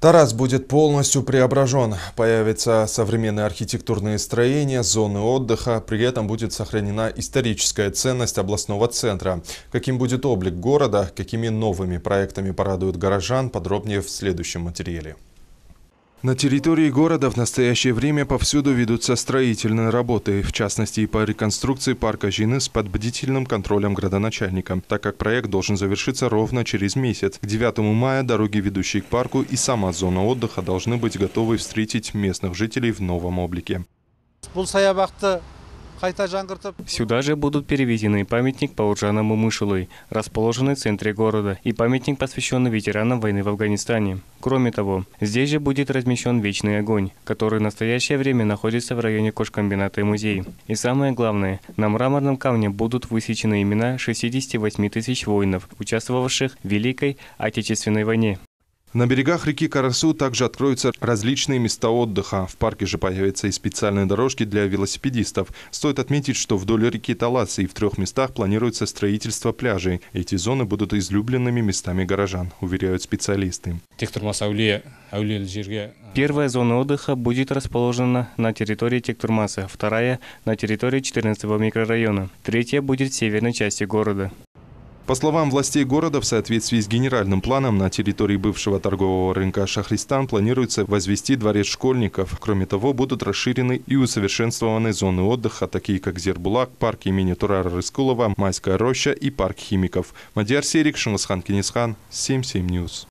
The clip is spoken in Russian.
Тарас будет полностью преображен. Появятся современные архитектурные строения, зоны отдыха. При этом будет сохранена историческая ценность областного центра. Каким будет облик города, какими новыми проектами порадуют горожан, подробнее в следующем материале. На территории города в настоящее время повсюду ведутся строительные работы, в частности и по реконструкции парка Жины с под контролем градоначальника, так как проект должен завершиться ровно через месяц. К 9 мая дороги, ведущие к парку и сама зона отдыха должны быть готовы встретить местных жителей в новом облике. Сюда же будут переведены памятник Пауджана Мумышулы, расположенный в центре города, и памятник, посвященный ветеранам войны в Афганистане. Кроме того, здесь же будет размещен вечный огонь, который в настоящее время находится в районе кошкомбината и музей. И самое главное, на мраморном камне будут высечены имена 68 тысяч воинов, участвовавших в Великой Отечественной войне. На берегах реки Карасу также откроются различные места отдыха. В парке же появятся и специальные дорожки для велосипедистов. Стоит отметить, что вдоль реки Таласы и в трех местах планируется строительство пляжей. Эти зоны будут излюбленными местами горожан, уверяют специалисты. Э. Первая зона отдыха будет расположена на территории Тектурмаса, вторая – на территории 14 микрорайона, третья будет в северной части города. По словам властей города, в соответствии с генеральным планом на территории бывшего торгового рынка Шахристан планируется возвести дворец школьников. Кроме того, будут расширены и усовершенствованы зоны отдыха, такие как Зербулак, парк имени Турара Рыскулова, Майская роща и парк химиков. Мадиар Серик, Шунасхан Кенисхан, 77 News.